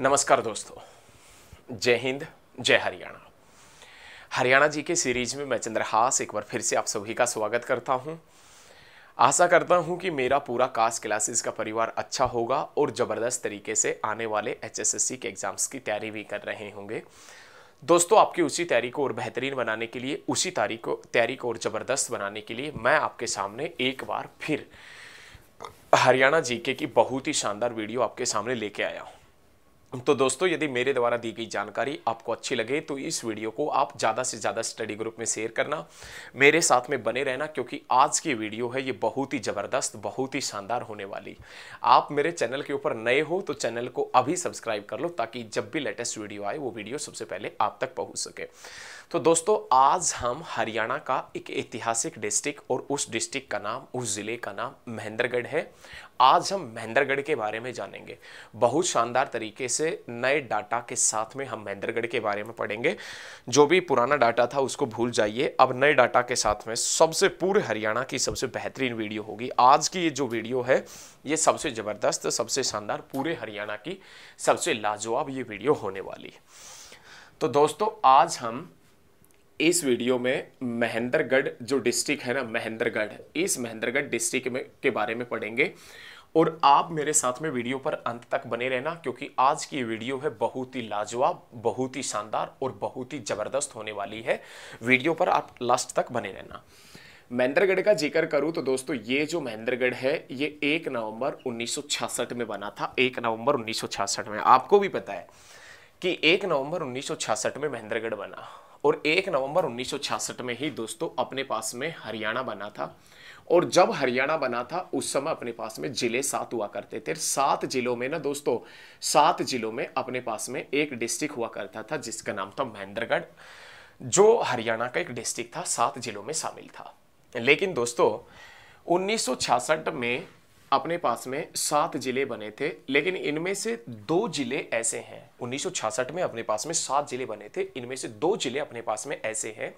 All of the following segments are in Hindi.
नमस्कार दोस्तों जय हिंद जय हरियाणा हरियाणा जी के सीरीज में मैं चंद्रहास एक बार फिर से आप सभी का स्वागत करता हूं आशा करता हूं कि मेरा पूरा कास्ट क्लासेस का परिवार अच्छा होगा और ज़बरदस्त तरीके से आने वाले एचएसएससी के एग्ज़ाम्स की तैयारी भी कर रहे होंगे दोस्तों आपकी उसी तैयारी को और बेहतरीन बनाने के लिए उसी तारीख को तैयारी को और ज़बरदस्त बनाने के लिए मैं आपके सामने एक बार फिर हरियाणा जीके की बहुत ही शानदार वीडियो आपके सामने लेके आया हूँ तो दोस्तों यदि मेरे द्वारा दी गई जानकारी आपको अच्छी लगे तो इस वीडियो को आप ज़्यादा से ज़्यादा स्टडी ग्रुप में शेयर करना मेरे साथ में बने रहना क्योंकि आज की वीडियो है ये बहुत ही ज़बरदस्त बहुत ही शानदार होने वाली आप मेरे चैनल के ऊपर नए हो तो चैनल को अभी सब्सक्राइब कर लो ताकि जब भी लेटेस्ट वीडियो आए वो वीडियो सबसे पहले आप तक पहुँच सके तो दोस्तों आज हम हरियाणा का एक ऐतिहासिक डिस्ट्रिक्ट और उस डिस्ट्रिक्ट का नाम उस ज़िले का नाम महेंद्रगढ़ है आज हम महेंद्रगढ़ के बारे में जानेंगे बहुत शानदार तरीके से नए डाटा के साथ में हम महेंद्रगढ़ के बारे में पढ़ेंगे जो भी पुराना डाटा था उसको भूल जाइए अब नए डाटा के साथ में सबसे पूरे हरियाणा की सबसे बेहतरीन वीडियो होगी आज की ये जो वीडियो है ये सबसे ज़बरदस्त सबसे शानदार पूरे हरियाणा की सबसे लाजवाब ये वीडियो होने वाली है तो दोस्तों आज हम इस वीडियो में महेंद्रगढ़ जो डिस्ट्रिक्ट है ना महेंद्रगढ़ इस महेंद्रगढ़ डिस्ट्रिक्ट में के बारे में पढ़ेंगे और आप मेरे साथ में वीडियो पर अंत तक बने रहना क्योंकि आज की वीडियो है बहुत ही लाजवाब बहुत ही शानदार और बहुत ही ज़बरदस्त होने वाली है वीडियो पर आप लास्ट तक बने रहना महेंद्रगढ़ का जिक्र करूं तो दोस्तों ये जो महेंद्रगढ़ है ये एक नवंबर 1966 में बना था एक नवंबर 1966 में आपको भी पता है कि एक नवंबर 1966 में महेंद्रगढ़ बना और एक नवंबर 1966 में ही दोस्तों अपने पास में हरियाणा बना था और जब हरियाणा बना था उस समय अपने पास में जिले सात हुआ करते थे सात जिलों में ना दोस्तों सात जिलों में अपने पास में एक डिस्ट्रिक्ट हुआ करता था जिसका नाम था महेंद्रगढ़ जो हरियाणा का एक डिस्ट्रिक्ट था सात जिलों में शामिल था लेकिन दोस्तों उन्नीस में अपने पास में सात जिले बने थे लेकिन इनमें से दो जिले ऐसे हैं 1966 में अपने पास में सात जिले बने थे इनमें से दो जिले अपने पास में ऐसे हैं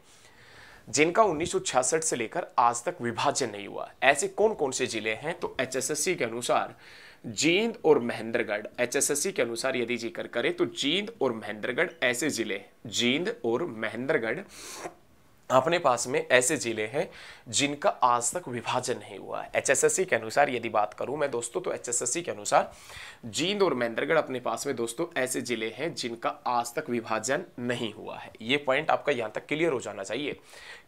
जिनका 1966 से लेकर आज तक विभाजन नहीं हुआ ऐसे कौन कौन से जिले हैं तो एच के अनुसार जींद और महेंद्रगढ़ एच के अनुसार यदि जिक्र करें तो जींद और महेंद्रगढ़ ऐसे जिले जींद और महेंद्रगढ़ अपने पास में ऐसे जिले हैं जिनका आज तक विभाजन नहीं हुआ है एच के अनुसार यदि बात करूं मैं दोस्तों तो एच के अनुसार जींद और महेंद्रगढ़ अपने पास में दोस्तों ऐसे जिले हैं जिनका आज तक विभाजन नहीं हुआ है ये पॉइंट आपका यहाँ तक क्लियर हो जाना चाहिए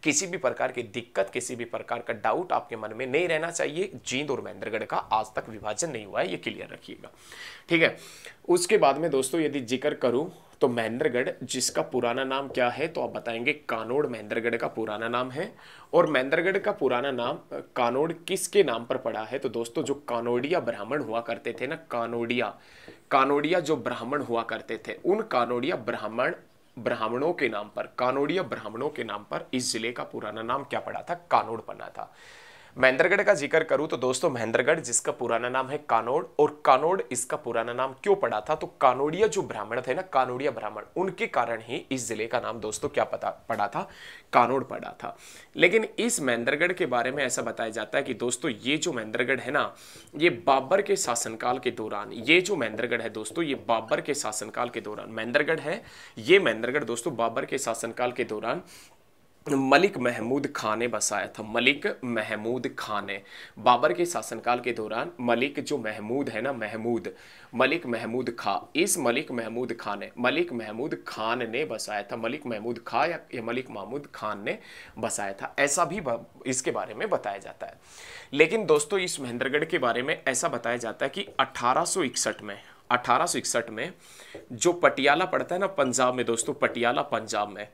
किसी भी प्रकार की दिक्कत किसी भी प्रकार का डाउट आपके मन में नहीं रहना चाहिए जींद और महेंद्रगढ़ का आज तक विभाजन नहीं हुआ है ये क्लियर रखिएगा ठीक है उसके बाद में दोस्तों यदि जिक्र करूँ तो महेंद्रगढ़ जिसका पुराना नाम क्या है तो आप बताएंगे कानोड़ महेंद्रगढ़ का पुराना नाम है और महेंद्रगढ़ का पुराना नाम कानोड़ किसके नाम पर पड़ा है तो दोस्तों जो कानोड़िया ब्राह्मण हुआ करते थे ना कानोड़िया कानोड़िया जो ब्राह्मण हुआ करते थे उन कानोड़िया ब्राह्मण ब्राह्मणों के नाम पर कानोड़िया ब्राह्मणों के नाम पर इस जिले का पुराना नाम क्या पड़ा था कानोड़ पना था महेंद्रगढ़ का जिक्र करूं तो दोस्तों महेंद्रगढ़ जिसका पुराना नाम है कानोड़ और कानोड़ इसका पुराना नाम क्यों पड़ा था तो कानोड़िया जो ब्राह्मण थे ना कानोड़िया ब्राह्मण उनके कारण ही इस जिले का नाम दोस्तों क्या पता पड़ा था कानोड़ पड़ा था लेकिन इस महेंद्रगढ़ के बारे में ऐसा बताया जाता है कि दोस्तों ये जो महेंद्रगढ़ है ना ये बाबर के शासनकाल के दौरान ये जो महेंद्रगढ़ है दोस्तों ये बाबर के शासनकाल के दौरान महेंद्रगढ़ है ये महेंद्रगढ़ दोस्तों बाबर के शासनकाल के दौरान मलिक महमूद खान ने बसाया था मलिक महमूद खान ने बाबर के शासनकाल के दौरान मलिक जो महमूद है ना महमूद मलिक महमूद खा इस मलिक महमूद खान ने मलिक महमूद खान ने बसाया था मलिक महमूद खा या, या मलिक महमूद खान ने बसाया था ऐसा भी इसके बारे में बताया जाता है लेकिन दोस्तों इस महेंद्रगढ़ के बारे में ऐसा बताया जाता है कि अठारह में 1861 में जो पटियाला पड़ता है ना पंजाब में दोस्तों पटियाला पंजाब में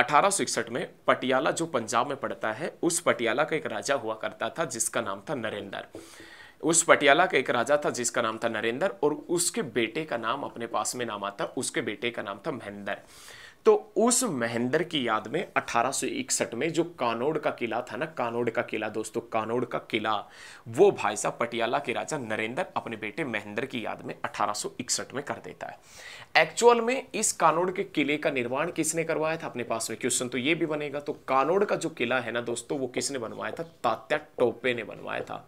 1861 में पटियाला जो पंजाब में पड़ता है उस पटियाला का एक राजा हुआ करता था जिसका नाम था नरेंद्र उस पटियाला का एक राजा था जिसका नाम था नरेंद्र और उसके बेटे का नाम अपने पास में नाम आता उसके बेटे का नाम था महेंद्र तो उस महेंद्र की याद में अठारह में जो कानोड़ का किला था ना कानोड़ का किला दोस्तों कानोड़ का किला वो भाई साहब पटियाला के राजा नरेंद्र अपने बेटे महेंद्र की याद में अठारह में कर देता है एक्चुअल में इस कानोड़ के किले का निर्माण किसने करवाया था अपने पास में क्वेश्चन तो ये भी बनेगा तो कानोड़ का जो किला है ना दोस्तों वो किसने बनवाया था तात्या टोपे ने बनवाया था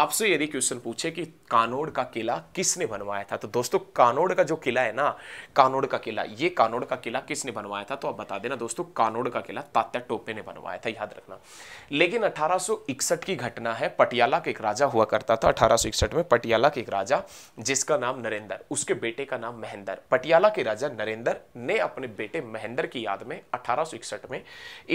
आपसे यदि क्वेश्चन पूछे कि कानोड़ का किला किसने बनवाया था तो दोस्तों कानोड़ का जो किला है ना कानोड़ का किला ये कानोड़ का किला किस किसने बनवाया था तो आप बता देना दोस्तों कानोड़ का किला तात्या टोपे ने बनवाया था याद रखना लेकिन 1861 की घटना है पटियाला का एक राजा हुआ करता था 1861 में पटियाला के एक राजा जिसका नाम नरेंद्र उसके बेटे का नाम महेंद्र पटियाला के राजा नरेंद्र ने अपने बेटे महेंद्र की याद में अठारह में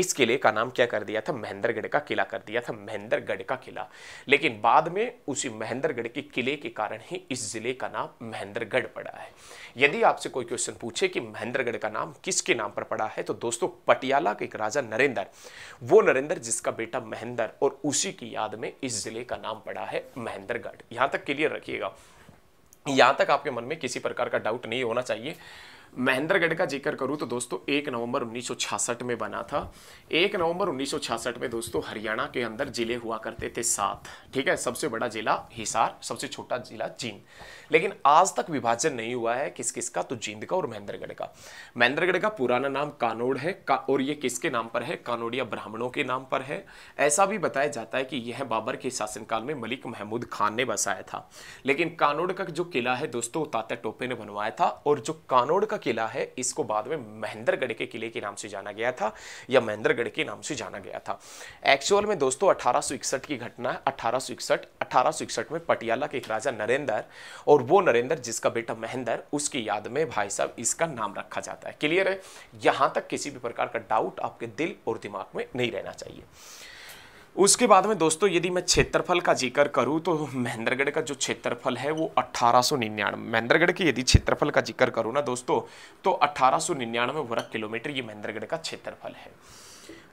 इस किले का नाम क्या कर दिया था महेंद्रगढ़ का किला कर दिया था महेंद्रगढ़ का किला लेकिन बाद में उसी महेंद्रगढ़ के किले के कारण ही इस जिले का नाम महेंद्रगढ़ पड़ा है यदि आपसे कोई क्वेश्चन पूछे कि महेंद्रगढ़ का नाम किस किसके नाम पर पड़ा है तो दोस्तों पटियाला के एक राजा नरेंद्र वो नरेंद्र जिसका बेटा महेंद्र और उसी की याद में इस जिले का नाम पड़ा है महेंद्रगढ़ यहां तक क्लियर रखिएगा यहां तक आपके मन में किसी प्रकार का डाउट नहीं होना चाहिए महेंद्रगढ़ का जिक्र करूं तो दोस्तों एक नवंबर 1966 में बना था एक नवंबर 1966 में दोस्तों हरियाणा के अंदर जिले हुआ करते थे सात ठीक है सबसे बड़ा जिला हिसार सबसे छोटा जिला जींद लेकिन आज तक विभाजन नहीं हुआ है किस किस का तो जींद का और महेंद्रगढ़ का महेंद्रगढ़ का पुराना नाम कानोड़ है का, और ये किसके नाम पर है कानोड़िया ब्राह्मणों के नाम पर है ऐसा भी बताया जाता है कि यह बाबर के शासनकाल में मलिक महमूद खान ने बसाया था लेकिन कानोड़ का जो किला है दोस्तों तात्या टोपे ने बनवाया था और जो कानोड़ का का किला है इसको बाद में महेंद्रगढ़ के किले के नाम से जाना गया था या महेंद्रगढ़ के नाम से जाना गया था एक्चुअल में दोस्तों अठारह की घटना है अठारह सौ में पटियाला के एक राजा नरेंद्र और वो नरेंद्र जिसका बेटा महेंद्र उसकी याद में भाई साहब इसका नाम रखा जाता है क्लियर है यहां तक किसी भी प्रकार का डाउट आपके दिल और दिमाग में नहीं रहना चाहिए उसके बाद में दोस्तों यदि मैं क्षेत्रफल का जिक्र करूँ तो महेंद्रगढ़ का जो क्षेत्रफल है वो अठारह सौ निन्यानवे महेंद्रगढ़ के यदि क्षेत्रफल का जिक्र करूँ ना दोस्तों तो अठारह सौ निन्यानवे वर्ग किलोमीटर ये महेंद्रगढ़ का क्षेत्रफल है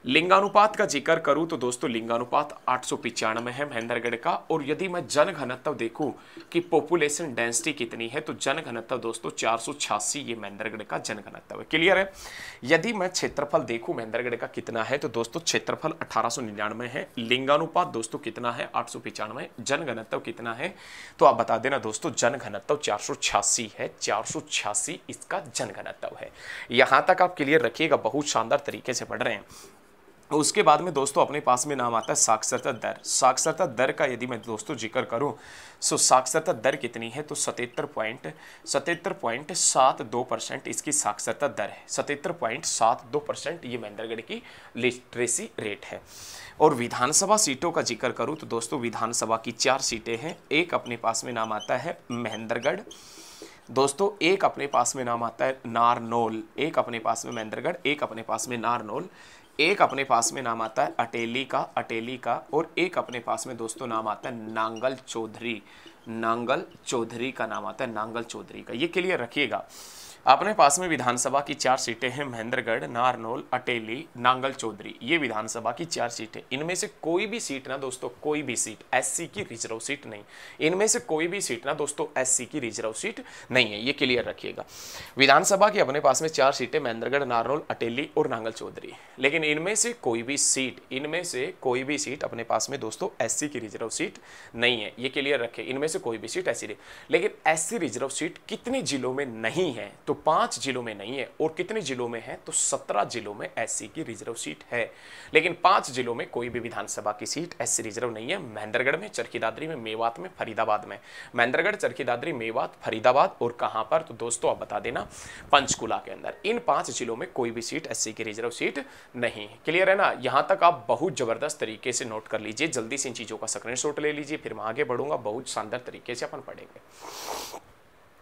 लिंगानुपात का जिक्र करूं तो दोस्तों लिंगानुपात आठ सौ पिचानवे है महेंद्रगढ़ का और यदि मैं जन घनत्व देखूं कि पॉपुलेशन डेंसिटी कितनी है तो जन घनत्व दोस्तों चार सौ छियासी ये महेंद्रगढ़ का जन घनत्व है क्लियर है यदि मैं क्षेत्रफल देखूं महेंद्रगढ़ का कितना है तो दोस्तों क्षेत्रफल अठारह सौ निन्यानवे है लिंगानुपात दोस्तों कितना है आठ सौ पिचानवे जन घनत्व कितना है तो आप बता देना दोस्तों जन घनत्व चार सौ छियासी है चार सौ छियासी इसका जन घनत्व है यहाँ तक आप क्लियर रखिएगा बहुत शानदार तरीके से पढ़ रहे हैं उसके बाद में दोस्तों अपने पास में नाम आता है साक्षरता दर साक्षरता दर का यदि मैं दोस्तों जिक्र करूं सो साक्षरता दर कितनी है तो सतहत्तर पॉइंट सतहत्तर पॉइंट सात दो परसेंट इसकी साक्षरता दर है सतहत्तर पॉइंट सात दो परसेंट ये महेंद्रगढ़ की लिटरेसी रेट है और विधानसभा सीटों का जिक्र करूँ तो दोस्तों विधानसभा की चार सीटें हैं एक अपने पास में नाम आता है महेंद्रगढ़ दोस्तों एक अपने पास में नाम आता है नारनोल एक अपने पास में महेंद्रगढ़ एक अपने पास में नारनोल एक अपने पास में नाम आता है अटेली का अटेली का और एक अपने पास में दोस्तों नाम आता है नांगल चौधरी नांगल चौधरी का नाम आता है नांगल चौधरी का ये क्लियर रखिएगा अपने पास में विधानसभा की चार सीटें हैं महेंद्रगढ़ नारनोल अटेली नांगल चौधरी ये विधानसभा की चार सीटें इनमें से कोई भी सीट ना दोस्तों कोई भी सीट एससी की रिजर्व सीट नहीं इनमें से कोई भी सीट ना दोस्तों एससी की रिजर्व सीट नहीं है ये क्लियर रखिएगा विधानसभा की अपने पास में चार सीटें महेंद्रगढ़ नारनोल अटेली और नांगल चौधरी लेकिन इनमें से कोई भी सीट इनमें से कोई भी सीट अपने पास में दोस्तों एस की रिजर्व सीट नहीं है ये क्लियर रखे इनमें से कोई भी सीट ऐसी लेकिन एस रिजर्व सीट कितने जिलों में नहीं है तो पांच जिलों में नहीं है और कितने जिलों में है तो सत्रह जिलों में एस की रिजर्व सीट है लेकिन पांच जिलों में कोई भी विधानसभा की सीट एस रिजर्व नहीं है महेंद्रगढ़ में चरखीदादरी में मेवात में फरीदाबाद में महेंद्रगढ़ चरखीदादरी मेवात फरीदाबाद और कहां पर तो दोस्तों आप बता देना पंचकूला के अंदर इन पांच जिलों में कोई भी सीट एस की रिजर्व सीट नहीं क्लियर है ना यहां तक आप बहुत ज़बरदस्त तरीके से नोट कर लीजिए जल्दी से इन चीज़ों का स्क्रीन ले लीजिए फिर मैं आगे बढ़ूंगा बहुत शानदार तरीके से अपन पढ़ेंगे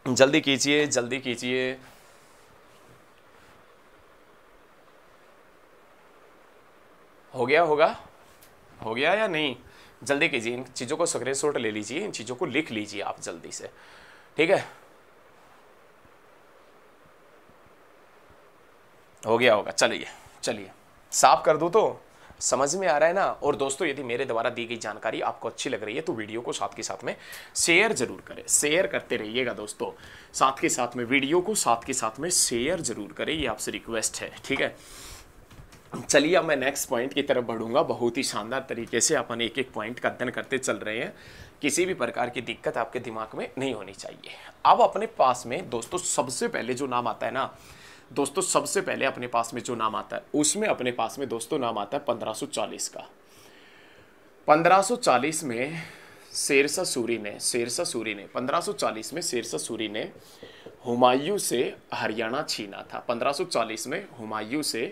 जल्दी कीजिए जल्दी कीजिए हो गया होगा हो गया या नहीं जल्दी कीजिए इन चीज़ों को स्क्रीन शॉट ले लीजिए इन चीज़ों को लिख लीजिए आप जल्दी से ठीक है हो गया होगा चलिए चलिए साफ कर दूँ तो समझ में आ रहा है ना और दोस्तों यदि मेरे द्वारा दी गई जानकारी आपको अच्छी लग रही है तो वीडियो को साथ के साथ में शेयर जरूर करें शेयर करते रहिएगा दोस्तों साथ के साथ में वीडियो को साथ के साथ में शेयर जरूर करें ये आपसे रिक्वेस्ट है ठीक है चलिए अब मैं नेक्स्ट पॉइंट की तरफ बढ़ूंगा बहुत ही शानदार तरीके से अपन एक एक पॉइंट का अध्ययन करते चल रहे हैं किसी भी प्रकार की दिक्कत आपके दिमाग में नहीं होनी चाहिए अब अपने पास में दोस्तों सबसे पहले जो नाम आता है ना दोस्तों सबसे पहले अपने पास में जो नाम आता है उसमें अपने पास में दोस्तों नाम आता है 1540 का 1540 में शेरसा सूरी ने शेरसा सूरी ने 1540 में शेरसा सूरी ने हुमायूं से हरियाणा छीना था 1540 में हुमायूं से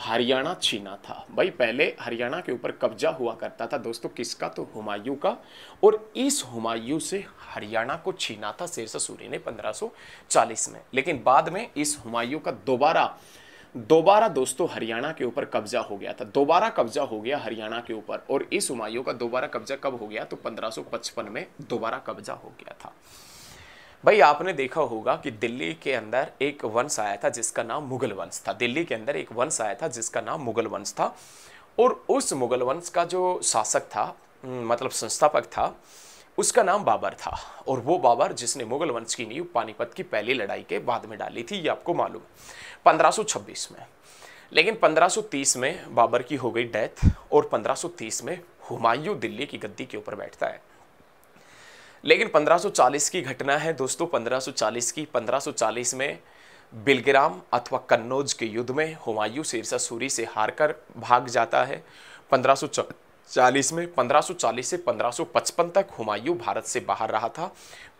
हरियाणा छीना था भाई पहले हरियाणा के ऊपर कब्जा हुआ करता था दोस्तों किसका तो हुमायूं का और इस हुमायूं से हरियाणा को छीना था शेरसा सूरी ने 1540 में लेकिन बाद में इस हुमायूं का दोबारा दोबारा दोस्तों हरियाणा के ऊपर कब्जा हो गया था दोबारा कब्जा हो गया हरियाणा के ऊपर और इस हुमायूं का दोबारा कब्जा कब हो गया तो पंद्रह में दोबारा कब्जा हो गया था भाई आपने देखा होगा कि दिल्ली के अंदर एक वंश आया था जिसका नाम मुगल वंश था दिल्ली के अंदर एक वंश आया था जिसका नाम मुगल वंश था और उस मुगल वंश का जो शासक था मतलब संस्थापक था उसका नाम बाबर था और वो बाबर जिसने मुगल वंश की नींव पानीपत की पहली लड़ाई के बाद में डाली थी ये आपको मालूम पंद्रह में लेकिन 1530 में बाबर की हो गई डेथ और 1530 में हुमायूं दिल्ली की गद्दी के ऊपर बैठता है लेकिन 1540 की घटना है दोस्तों 1540 की 1540 में बिलग्राम अथवा कन्नौज के युद्ध में हुमायूं सिरसा सूरी से हारकर भाग जाता है 1540 में 1540 से 1555 तक हुमायूं भारत से बाहर रहा था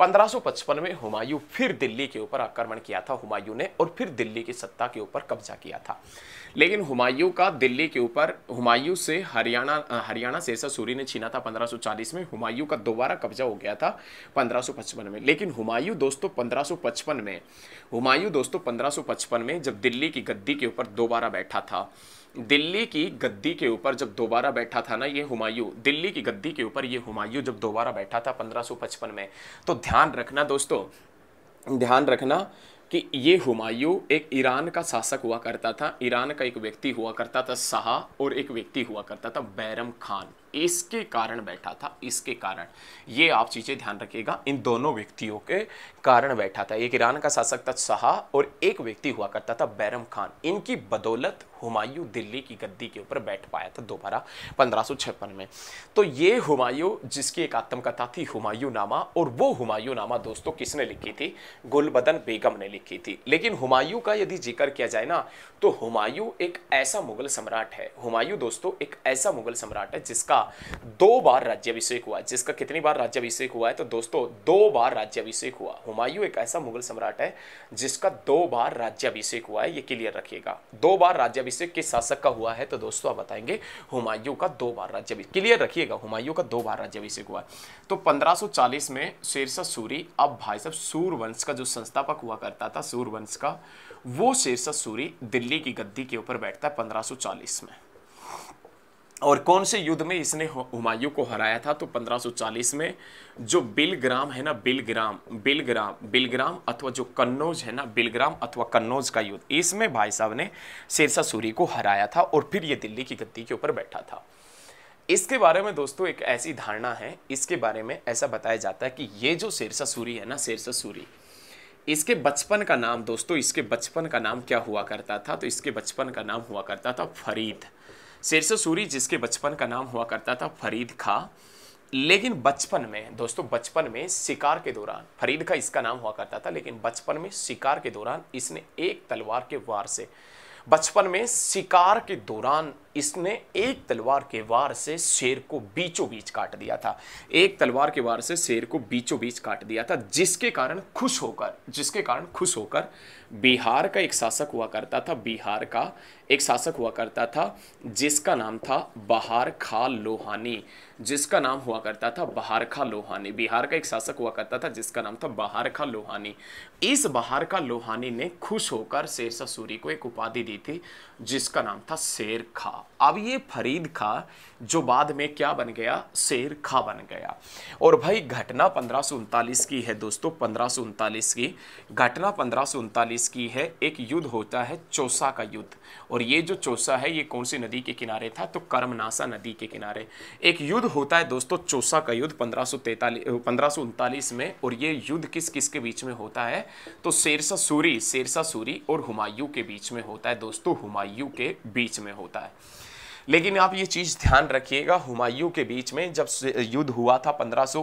1555 में हुमायूं फिर दिल्ली के ऊपर आक्रमण किया था हुमायूं ने और फिर दिल्ली की सत्ता के ऊपर कब्जा किया था लेकिन हुमायूं का दिल्ली के ऊपर हुमायूं से हरियाणा हरियाणा शेरशाह सूरी ने छीना था 1540 में हुमायूं का दोबारा कब्जा हो गया था 1555 में लेकिन हुमायूं दोस्तों 1555 में हुमायूं दोस्तों 1555 में जब दिल्ली की गद्दी के ऊपर दोबारा बैठा था दिल्ली की गद्दी के ऊपर जब दोबारा बैठा था ना ये हुमायूं दिल्ली की गद्दी के ऊपर ये हुमायूं जब दोबारा बैठा था पंद्रह में तो ध्यान रखना दोस्तों ध्यान रखना कि ये हुमायूं एक ईरान का शासक हुआ करता था ईरान का एक व्यक्ति हुआ करता था शाह और एक व्यक्ति हुआ करता था बैरम खान इसके कारण बैठा था इसके कारण ये आप चीज़ें ध्यान रखिएगा इन दोनों व्यक्तियों के कारण बैठा था एक ईरान का शासक था शाह और एक व्यक्ति हुआ करता था बैरम खान इनकी बदौलत हुमायूं दिल्ली की गद्दी के ऊपर बैठ पाया था दोबारा पंद्रह में तो ये हुमायूं जिसकी एक आत्मकथा थी हुमायूं नामा और वो हुमायूं नामा दोस्तों किसने लिखी थी गुलबदन बेगम ने लिखी थी लेकिन हुमायूं का यदि जिक्र किया जाए ना तो हुमायूं एक ऐसा मुगल सम्राट है हुमायूं दोस्तों एक ऐसा मुगल सम्राट है जिसका दो बार राज्यभिषेक हुआ जिसका कितनी बार राज्यभिषेक हुआ है तो दोस्तों दो बार राज्यभिषेक हुआ हुमायूं एक ऐसा मुगल सम्राट है जिसका दो बार राज्यभिषेक हुआ है ये क्लियर रखिएगा दो बार राज्याभिषेक अभिषेक के शासक का हुआ है तो दोस्तों आप बताएंगे हुमायूं का दो बार राज्य क्लियर रखिएगा हुमायूं का दो बार राज्य अभिषेक हुआ तो 1540 में शेरशाह सूरी अब भाई साहब सूर्यवंश का जो संस्थापक हुआ करता था सूर्यवंश का वो शेरशाह सूरी दिल्ली की गद्दी के ऊपर बैठता है पंद्रह में और कौन से युद्ध में इसने हुमायूं को हराया था तो 1540 में जो बिलग्राम है ना बिलग्राम बिलग्राम बिलग्राम अथवा जो कन्नौज है ना बिलग्राम अथवा कन्नौज का युद्ध इसमें भाई साहब ने शेरशाह सूरी को हराया था और फिर ये दिल्ली की गद्दी के ऊपर बैठा था इसके बारे में दोस्तों एक ऐसी धारणा है इसके बारे में ऐसा बताया जाता है कि ये जो शेरशाह सूरी है ना शेरशाह सूरी इसके बचपन का नाम दोस्तों इसके बचपन का नाम क्या हुआ करता था तो इसके बचपन का नाम हुआ करता था फरीद शेरसो सूरी जिसके बचपन का नाम हुआ करता था फरीद खा लेकिन बचपन में दोस्तों बचपन में शिकार के दौरान फरीद खा इसका नाम हुआ करता था लेकिन बचपन में शिकार के दौरान इसने एक तलवार के वार से बचपन में शिकार के दौरान इसने एक तलवार के वार से शेर को बीचों बीच काट दिया था एक तलवार के वार से शेर को बीचों बीच काट दिया था जिसके कारण खुश होकर जिसके कारण खुश होकर बिहार का एक शासक हुआ करता था बिहार का एक शासक हुआ करता था जिसका नाम था बहार खा लोहानी जिसका नाम हुआ करता था बहार खा लोहानी बिहार का एक शासक हुआ करता था जिसका नाम था बहार खा लोहानी इस बहार खा लोहानी ने खुश होकर शेरशाह सूरी को एक उपाधि दी थी जिसका नाम था शेर खा अब ये फरीद खा जो बाद में क्या बन गया शेर खा बन गया और भाई घटना पंद्रह की है दोस्तों पंद्रह की घटना पंद्रह की है एक युद्ध होता है चौसा का युद्ध और ये जो चौसा है ये कौन सी नदी के किनारे था तो कर्मनासा नदी के किनारे एक युद्ध होता है दोस्तों चौसा का युद्ध पंद्रह सौ में और ये युद्ध किस किस के बीच में होता है तो शेरसा सूरी शेरसा सूरी और हुमायूं के बीच में होता है दोस्तों हुमायूं हुमायूं के बीच में होता है लेकिन आप ये चीज़ ध्यान रखिएगा हुमायूं के बीच में जब युद्ध हुआ था पंद्रह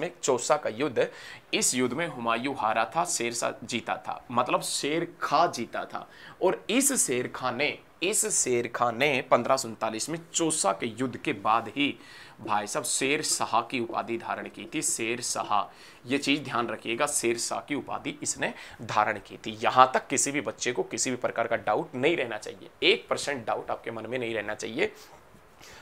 में चौसा का युद्ध इस युद्ध में हुमायूं हारा था शेर जीता था मतलब शेर खा जीता था और इस शेर खा ने इस शेर खान ने पंद्रह में चौसा के युद्ध के बाद ही भाई साहब शेर शाह की उपाधि धारण की थी शेर शाह ये चीज़ ध्यान रखिएगा शेर शाह की उपाधि इसने धारण की थी यहां तक किसी भी बच्चे को किसी भी प्रकार का डाउट नहीं रहना चाहिए एक परसेंट डाउट आपके मन में नहीं रहना चाहिए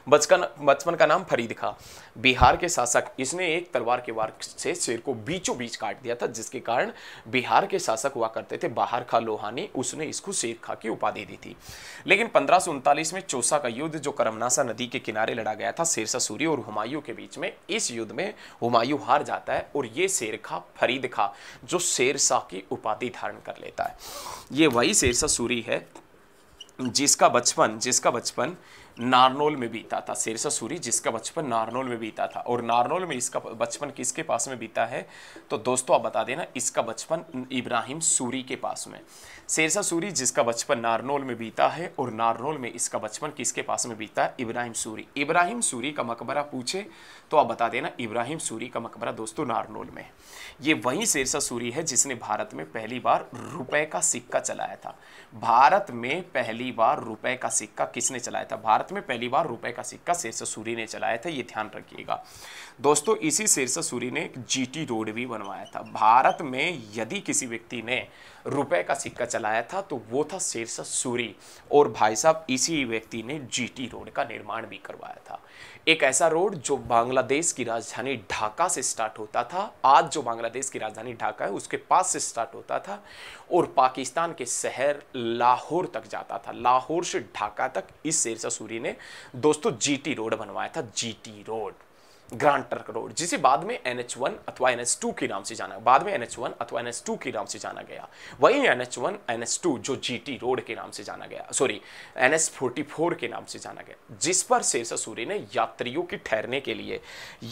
बचपन बचपन का नाम फरीद खा बिहार के शासक इसने एक तलवार के वार से शेर को बीचों बीच काट दिया था जिसके कारण बिहार के शासक हुआ करते थे बाहर खा लोहानी उसने इसको शेर खा की उपाधि दी थी लेकिन पंद्रह में चौसा का युद्ध जो करमनासा नदी के किनारे लड़ा गया था शेरसा सूरी और हुमायूं के बीच में इस युद्ध में हुमायूं हार जाता है और ये शेर खा फरीद खा जो शेर की उपाधि धारण कर लेता है ये वही शेरसा सूरी है जिसका बचपन जिसका बचपन नारनोल में बीता था शेरसा सूरी जिसका बचपन नारनोल में बीता था और नारनोल में इसका बचपन किसके पास में बीता है तो दोस्तों आप बता देना इसका बचपन इब्राहिम सूरी के पास में शेरसा सूरी जिसका बचपन नारनोल में बीता है और नारनोल में इसका बचपन किसके पास में बीता है इब्राहिम सूरी इब्राहिम सूरी का मकबरा पूछे तो आप बता देना इब्राहिम सूरी का मकबरा दोस्तों नारनोल में ये वही शेरसा सूरी है जिसने भारत में पहली बार रुपए का सिक्का चलाया था भारत में पहली बार रुपए का सिक्का किसने चलाया था भारत भारत में पहली बार रुपए का सिक्का सिरसा सूरी ने चलाया था ये ध्यान रखिएगा दोस्तों इसी शेर सूरी ने जीटी रोड भी बनवाया था भारत में यदि किसी व्यक्ति ने रुपए का सिक्का चलाया था तो वो था शेर सूरी और भाई साहब इसी व्यक्ति ने जी रोड का निर्माण भी करवाया था एक ऐसा रोड जो बांग्लादेश की राजधानी ढाका से स्टार्ट होता था आज जो बांग्लादेश की राजधानी ढाका है उसके पास से स्टार्ट होता था और पाकिस्तान के शहर लाहौर तक जाता था लाहौर से ढाका तक इस शेरशाह सूरी ने दोस्तों जीटी रोड बनवाया था जीटी रोड ग्रांटर रोड जिसे बाद में एन एच वन अथवा एन एच टू के नाम से जाना बाद में एन एच वन अथवा एन एच टू के नाम से जाना गया वही N H one N H two जो जी टी रोड के नाम से जाना गया sorry N H forty four के नाम से जाना गया जिस पर शेरसा सूरी ने यात्रियों के ठहरने के लिए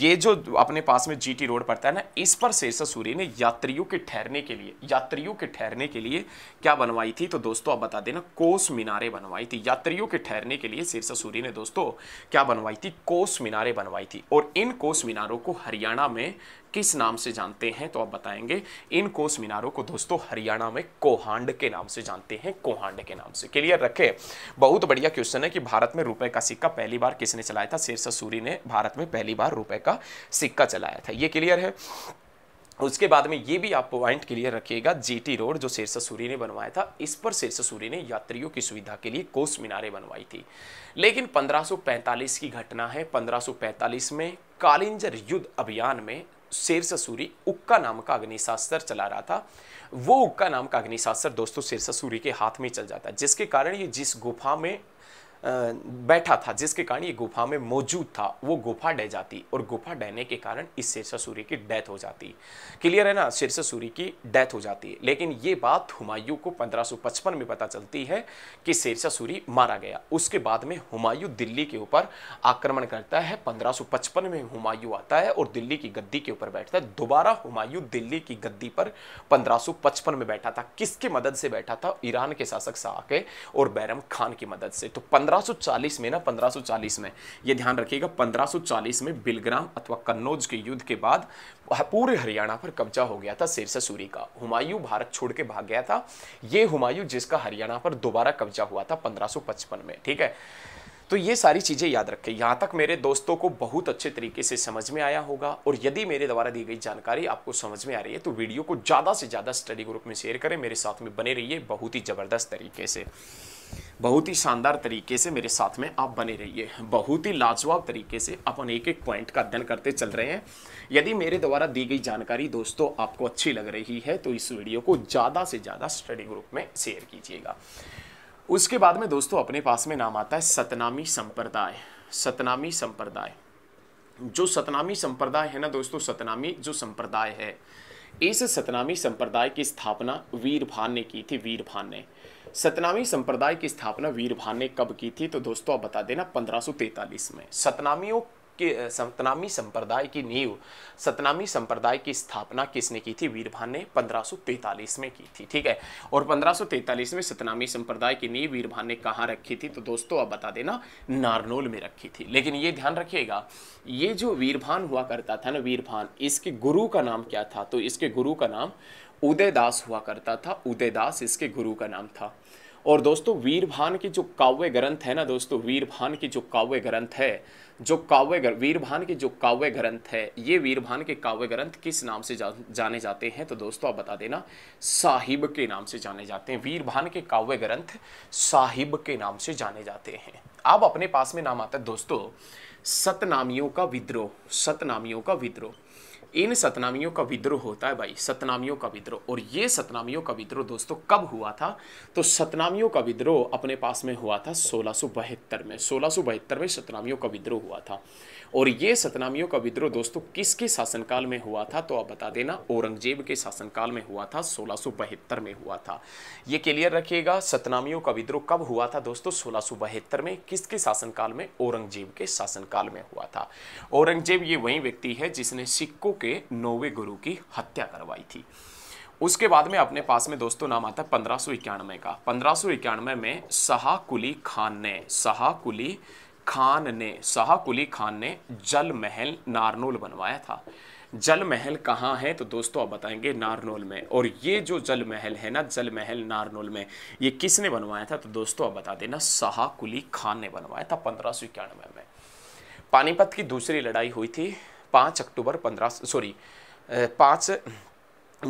ये जो अपने पास में जी टी रोड पड़ता है ना इस पर शेरसा सूरी ने यात्रियों के ठहरने के लिए यात्रियों के ठहरने के लिए क्या बनवाई थी तो दोस्तों आप बता देना कोस मीनारे बनवाई थी यात्रियों के ठहरने के लिए शेरसा सूरी ने दोस्तों क्या बनवाई थी कोस मीनारे बनवाई थी और इन इन कोस मीनारों को हरियाणा में किस नाम से जानते हैं तो आप बताएंगे इन कोस मीनारों को दोस्तों हरियाणा में कोहांड के नाम से जानते हैं कोहांड के नाम से क्लियर रखे बहुत बढ़िया क्वेश्चन है कि भारत में रुपए का सिक्का पहली बार किसने चलाया था शेरसा सूरी ने भारत में पहली बार रुपए का सिक्का चलाया था ये क्लियर है उसके बाद में ये भी आप पॉइंट क्लियर रखिएगा जीटी रोड जो शेरसा सूरी ने बनवाया था इस पर शेरसा सूरी ने यात्रियों की सुविधा के लिए कोस मीनारे बनवाई थी लेकिन 1545 की घटना है 1545 में कालिंजर युद्ध अभियान में शेर ससूरी उक्का नाम का अग्निशास्त्र चला रहा था वो उक्का नाम का अग्निशास्त्र दोस्तों शेर ससूरी के हाथ में चल जाता है जिसके कारण ये जिस गुफा में बैठा था जिसके कारण ये गुफा में मौजूद था वो गुफा डह जाती और गुफा डहने के कारण इस शेरसा सूरी की डेथ हो जाती क्लियर है ना शेरसा सूरी की डेथ हो जाती है लेकिन ये बात हुमायूं को 1555 में पता चलती है कि शेरसा सूरी मारा गया उसके बाद में हुमायूं दिल्ली के ऊपर आक्रमण करता है पंद्रह में हुमायूं आता है और दिल्ली की गद्दी के ऊपर बैठता है दोबारा हुमायूं दिल्ली की गद्दी पर पंद्रह में बैठा था किसकी मदद से बैठा था ईरान के शासक शाह के और बैरम खान की मदद से तो 1540 में ना 1540 में ये ध्यान रखिएगा 1540 में बिलग्राम अथवा कन्नौज के युद्ध के बाद पूरे हरियाणा पर कब्जा हो गया था सिरसा सूरी का हुमायूं भारत छोड़ के भाग गया था ये हुमायूं जिसका हरियाणा पर दोबारा कब्जा हुआ था पंद्रह में ठीक है तो ये सारी चीज़ें याद रखें यहाँ तक मेरे दोस्तों को बहुत अच्छे तरीके से समझ में आया होगा और यदि मेरे द्वारा दी गई जानकारी आपको समझ में आ रही है तो वीडियो को ज़्यादा से ज़्यादा स्टडी ग्रुप में शेयर करें मेरे साथ में बने रहिए बहुत ही ज़बरदस्त तरीके से बहुत ही शानदार तरीके से मेरे साथ में आप बने रहिए बहुत ही लाजवाब तरीके से अपन एक एक पॉइंट का अध्ययन करते चल रहे हैं यदि मेरे द्वारा दी गई जानकारी दोस्तों आपको अच्छी लग रही है तो इस वीडियो को ज़्यादा से ज़्यादा स्टडी ग्रुप में शेयर कीजिएगा उसके बाद में दोस्तों अपने पास में नाम आता है सतनामी संप्रदाय सतनामी संप्रदाय जो सतनामी संप्रदाय है ना दोस्तों सतनामी जो संप्रदाय है इस सतनामी संप्रदाय की स्थापना वीरभान ने की थी वीरभान ने सतनामी संप्रदाय की स्थापना वीरभान ने कब की थी तो दोस्तों आप बता देना 1543 में सतनामियों के सतनामी संप्रदाय की नींव सतनामी संप्रदाय की स्थापना किसने की थी वीरभान ने 1543 में की थी ठीक है और 1543 में सतनामी संप्रदाय की नींव वीरभान ने कहाँ रखी थी तो दोस्तों आप बता देना नारनोल में रखी थी लेकिन ये ध्यान रखिएगा ये जो वीरभान हुआ करता था ना वीरभान इसके गुरु का नाम क्या था तो इसके गुरु का नाम उदयदास हुआ करता था उदयदास इसके गुरु का नाम था और दोस्तों वीरभान की जो काव्य ग्रंथ है ना दोस्तों वीरभान की जो काव्य ग्रंथ है जो काव्य वीरभान की जो काव्य ग्रंथ है ये वीरभान के काव्य ग्रंथ किस नाम से जा, जाने जाते हैं तो दोस्तों आप बता देना साहिब के नाम से जाने जाते हैं वीरभान के काव्य ग्रंथ साहिब के नाम से जाने जाते हैं अब अपने पास में नाम आता है दोस्तों सतनामियों का विद्रोह सतनामियों का विद्रोह इन सतनामियों का विद्रोह होता है भाई सतनामियों का विद्रोह और ये सतनामियों का विद्रोह दोस्तों कब हुआ था तो सतनामियों का विद्रोह अपने पास में हुआ था सोलह में सोलह में सतनामियों का विद्रोह हुआ था और ये सतनामियों का विद्रोह दोस्तों किसके शासनकाल में हुआ था तो आप बता देना औरंगजेब के शासनकाल में हुआ था सोलह में हुआ था ये क्लियर रखिएगा सतनामियों का विद्रोह कब हुआ था दोस्तों सोलह में किसके शासनकाल में औरंगजेब के शासनकाल में हुआ था औरंगजेब ये वही व्यक्ति है जिसने सिक्कों को के नौवे गुरु की हत्या करवाई थी उसके बाद में अपने पास में दोस्तों नाम आता है पंद्रह इक्यानवे का पंद्रह में, सहा कुली खान ने सहा कुली खान ने सहा कुली खान ने जल महल नारनोल बनवाया था जल महल कहाँ है तो दोस्तों आप बताएंगे नारनोल में और ये जो जल महल है ना जल महल नारनोल में ये किसने बनवाया था तो दोस्तों आप बता देना सहा कुली खान ने बनवाया था पंद्रह सौ इक्यानवे में पानीपत की दूसरी लड़ाई हुई थी पाँच अक्टूबर पंद्रह सॉरी पाँच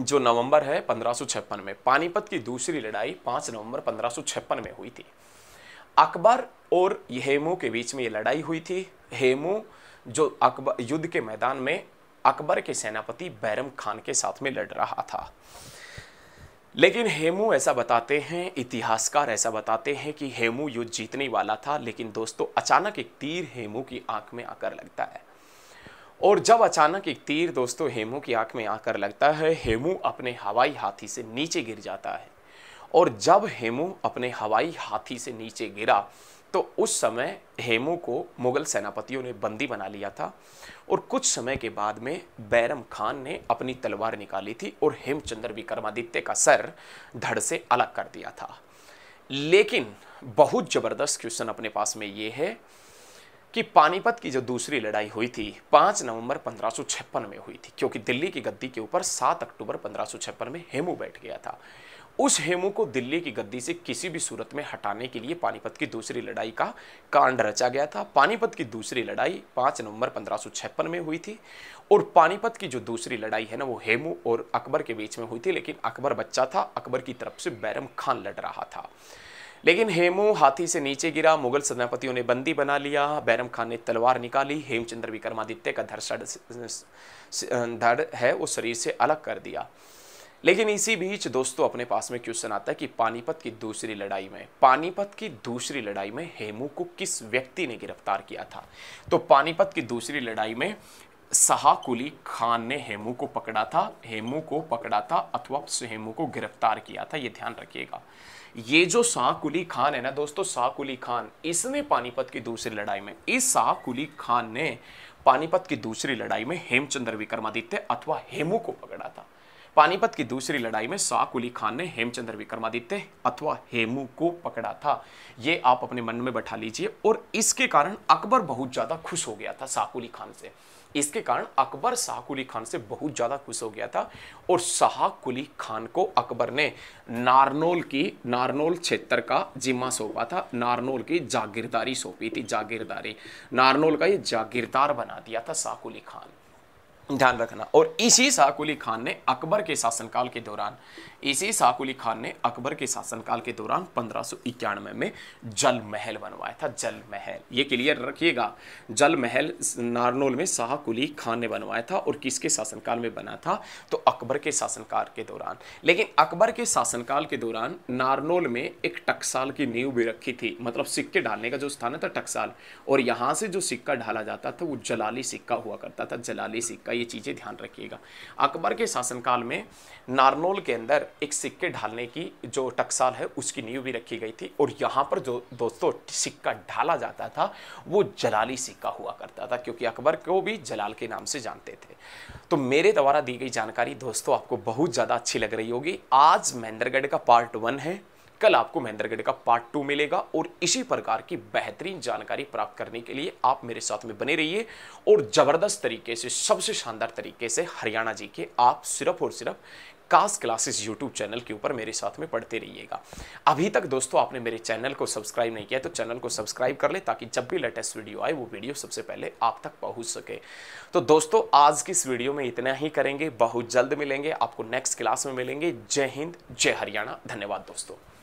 जो नवंबर है पंद्रह में पानीपत की दूसरी लड़ाई पाँच नवंबर पंद्रह में हुई थी अकबर और हेमू के बीच में ये लड़ाई हुई थी हेमू जो अकबर युद्ध के मैदान में अकबर के सेनापति बैरम खान के साथ में लड़ रहा था लेकिन हेमू ऐसा बताते हैं इतिहासकार ऐसा बताते हैं कि हेमू युद्ध जीतने वाला था लेकिन दोस्तों अचानक एक तीर हेमू की आंख में आकर लगता है और जब अचानक एक तीर दोस्तों हेमू की आंख में आकर लगता है हेमू अपने हवाई हाथी से नीचे गिर जाता है और जब हेमू अपने हवाई हाथी से नीचे गिरा तो उस समय हेमू को मुगल सेनापतियों ने बंदी बना लिया था और कुछ समय के बाद में बैरम खान ने अपनी तलवार निकाली थी और हेमचंद्र विक्रमादित्य का सर धड़ से अलग कर दिया था लेकिन बहुत ज़बरदस्त क्वेश्चन अपने पास में ये है कि पानीपत की जो दूसरी लड़ाई हुई थी 5 नवंबर पंद्रह में हुई थी क्योंकि दिल्ली की गद्दी के ऊपर 7 अक्टूबर पंद्रह में हेमू बैठ गया था उस हेमू को दिल्ली की गद्दी से किसी भी सूरत में हटाने के लिए पानीपत की दूसरी लड़ाई का कांड रचा गया था पानीपत की दूसरी लड़ाई 5 नवंबर पंद्रह में हुई थी और पानीपत की जो दूसरी लड़ाई है ना वो हेमू और अकबर के बीच में हुई थी लेकिन अकबर बच्चा था अकबर की तरफ से बैरम खान लड़ रहा था लेकिन हेमू हाथी से नीचे गिरा मुगल सेनापतियों ने बंदी बना लिया बैरम खान ने तलवार निकाली हेमचंद्र विक्रमादित्य का धड़ है उस शरीर से अलग कर दिया लेकिन इसी बीच दोस्तों अपने पास में क्वेश्चन आता है कि पानीपत की दूसरी लड़ाई में पानीपत की दूसरी लड़ाई में हेमू को किस व्यक्ति ने गिरफ्तार किया था तो पानीपत की दूसरी लड़ाई में सहाकुली खान ने हेमू को पकड़ा था हेमू को पकड़ा था अथवा हेमू को गिरफ्तार किया था ये ध्यान रखिएगा ये जो साकुली खान है ना दोस्तों साकुली खान इसने पानीपत की दूसरी लड़ाई में इस साकुली खान ने पानीपत की दूसरी लड़ाई में हेमचंद्र विक्रमादित्य अथवा हेमू को पकड़ा था पानीपत की दूसरी लड़ाई में साकुली खान ने हेमचंद्र विक्रमादित्य अथवा हेमू को पकड़ा था ये आप अपने मन में बैठा लीजिए और इसके कारण अकबर बहुत ज़्यादा खुश हो गया था साकुली खान से इसके कारण अकबर शाहकुली खान से बहुत ज़्यादा खुश हो गया था और शाहकुली खान को अकबर ने नारनोल की नारनोल क्षेत्र का जिम्मा सौंपा था नारनोल की जागीरदारी सौंपी थी जागीरदारी नारनोल का ये जागीरदार बना दिया था शाहकुली खान ध्यान रखना और इसी शाहकुली खान ने अकबर के शासनकाल के दौरान इसी साकुली खान ने अकबर के शासनकाल के दौरान पंद्रह में जल महल बनवाया था जल महल ये क्लियर रखिएगा जल महल नारनोल में शाहकुली खान ने बनवाया था और किसके शासनकाल में बना था तो अकबर के शासनकाल के दौरान लेकिन अकबर के शासनकाल के दौरान नारनोल में एक टकसाल की नींव भी रखी थी मतलब सिक्के डालने का जो स्थान था टकसाल और यहाँ से जो सिक्का ढाला जाता था वो जलाली सिक्का हुआ करता था जलाली सिक्का ये चीज़ें ध्यान रखिएगा अकबर के शासनकाल में नारनोल के अंदर एक सिक्के ढालने की जो टकसाल है उसकी नींव भी रखी गई थी और यहाँ पर जो दोस्तों सिक्का ढाला जाता था वो जलाली सिक्का हुआ करता था क्योंकि अकबर को भी जलाल के नाम से जानते थे तो मेरे द्वारा दी गई जानकारी दोस्तों आपको बहुत ज़्यादा अच्छी लग रही होगी आज महेंद्रगढ़ का पार्ट वन है कल आपको महेंद्रगढ़ का पार्ट टू मिलेगा और इसी प्रकार की बेहतरीन जानकारी प्राप्त करने के लिए आप मेरे साथ में बने रहिए और ज़बरदस्त तरीके से सबसे शानदार तरीके से हरियाणा जी के आप सिर्फ और सिर्फ कास क्लासेस यूट्यूब चैनल के ऊपर मेरे साथ में पढ़ते रहिएगा अभी तक दोस्तों आपने मेरे चैनल को सब्सक्राइब नहीं किया तो चैनल को सब्सक्राइब कर ले ताकि जब भी लेटेस्ट वीडियो आए वो वीडियो सबसे पहले आप तक पहुंच सके तो दोस्तों आज की इस वीडियो में इतना ही करेंगे बहुत जल्द मिलेंगे आपको नेक्स्ट क्लास में मिलेंगे जय हिंद जय हरियाणा धन्यवाद दोस्तों